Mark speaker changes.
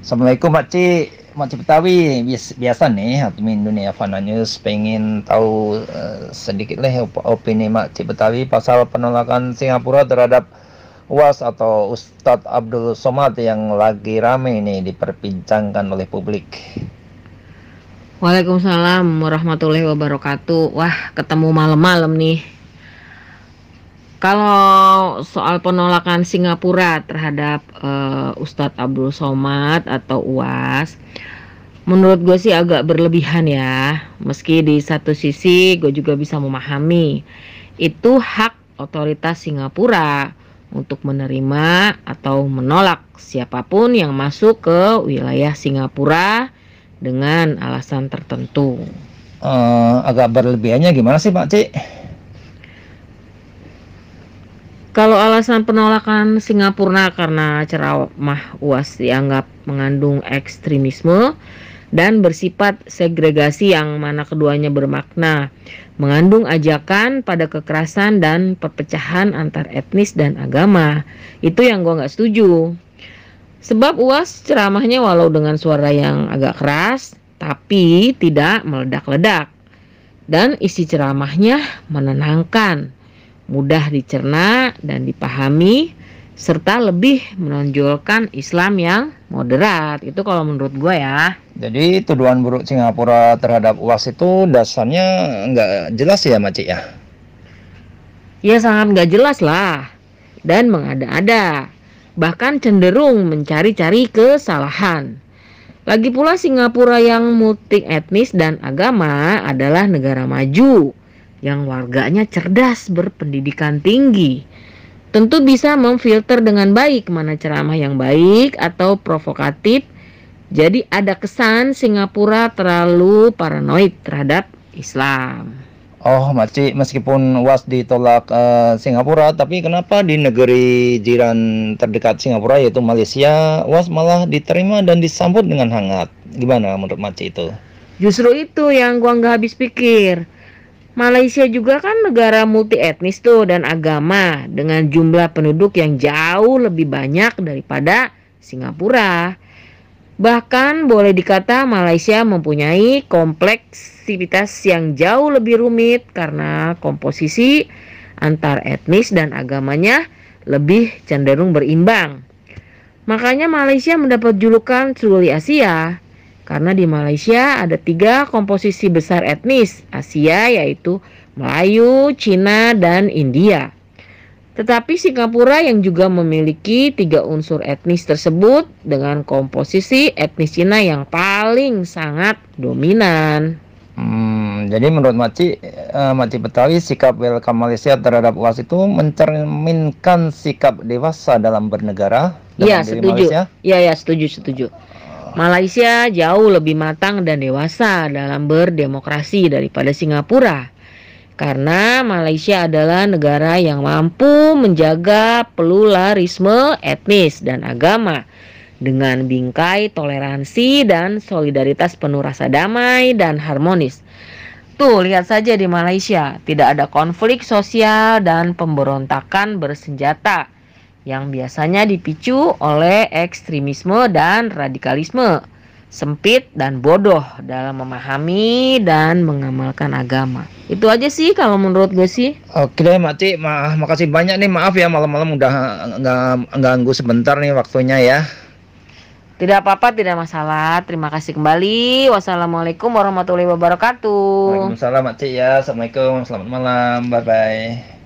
Speaker 1: Assalamualaikum Pak Cik Makcik Betawi biasa, biasa nih admin dunia Fana News pengen tahu uh, sedikit lah op opini Makcik Betawi pasal penolakan Singapura terhadap UAS atau Ustadz Abdul Somad yang lagi rame ini diperbincangkan oleh publik.
Speaker 2: Waalaikumsalam warahmatullahi wabarakatuh. Wah, ketemu malam-malam nih. Kalau soal penolakan Singapura terhadap uh, Ustadz Abdul Somad atau UAS, menurut gue sih agak berlebihan ya. Meski di satu sisi gue juga bisa memahami itu hak otoritas Singapura untuk menerima atau menolak siapapun yang masuk ke wilayah Singapura dengan alasan tertentu.
Speaker 1: Uh, agak berlebihannya gimana sih Pak Cik?
Speaker 2: Kalau alasan penolakan Singapura karena ceramah UAS dianggap mengandung ekstremisme dan bersifat segregasi yang mana keduanya bermakna mengandung ajakan pada kekerasan dan perpecahan antar etnis dan agama. Itu yang gue nggak setuju. Sebab UAS ceramahnya walau dengan suara yang agak keras, tapi tidak meledak-ledak. Dan isi ceramahnya menenangkan, mudah dicerna dan dipahami serta lebih menonjolkan Islam
Speaker 1: yang moderat. Itu kalau menurut gue ya. Jadi tuduhan buruk Singapura terhadap UAS itu dasarnya nggak jelas ya macik ya? Ya
Speaker 2: sangat nggak jelas lah dan mengada-ada bahkan cenderung mencari-cari kesalahan. Lagi pula Singapura yang multi etnis dan agama adalah negara maju yang warganya cerdas berpendidikan tinggi. Tentu bisa memfilter dengan baik mana ceramah yang baik atau provokatif. Jadi ada kesan Singapura terlalu paranoid
Speaker 1: terhadap Islam. Oh, Maci, meskipun was ditolak uh, Singapura, tapi kenapa di negeri jiran terdekat Singapura yaitu Malaysia, was malah diterima dan disambut dengan hangat? Gimana menurut Maci itu? Justru itu
Speaker 2: yang gua nggak habis pikir. Malaysia juga kan negara multi etnis tuh dan agama dengan jumlah penduduk yang jauh lebih banyak daripada Singapura. Bahkan boleh dikata Malaysia mempunyai kompleksitas yang jauh lebih rumit karena komposisi antar etnis dan agamanya lebih cenderung berimbang. Makanya Malaysia mendapat julukan Sulawesi Asia karena di Malaysia ada tiga komposisi besar etnis Asia yaitu Melayu, Cina, dan India. Tetapi Singapura yang juga memiliki tiga unsur etnis tersebut
Speaker 1: dengan komposisi etnis Cina yang paling sangat dominan. Hmm, jadi menurut Maci, eh, Maci Betawi sikap welcome Malaysia terhadap UAS itu mencerminkan sikap dewasa dalam bernegara Iya setuju. Malaysia.
Speaker 2: ya, ya setuju, setuju. Malaysia jauh lebih matang dan dewasa dalam berdemokrasi daripada Singapura. Karena Malaysia adalah negara yang mampu menjaga pluralisme etnis dan agama dengan bingkai toleransi dan solidaritas penuh rasa damai dan harmonis. Tuh, lihat saja di Malaysia, tidak ada konflik sosial dan pemberontakan bersenjata yang biasanya dipicu oleh ekstremisme dan radikalisme, sempit dan bodoh dalam memahami dan mengamalkan agama. Itu aja sih kalau menurut gue sih.
Speaker 1: Oke deh, Mati, ma makasih banyak nih. Maaf ya malam-malam udah nggak ganggu sebentar nih waktunya ya.
Speaker 2: Tidak apa-apa, tidak masalah. Terima kasih kembali. Wassalamualaikum warahmatullahi wabarakatuh. Waalaikumsalam, Mati ya. Assalamualaikum. Selamat malam. Bye-bye.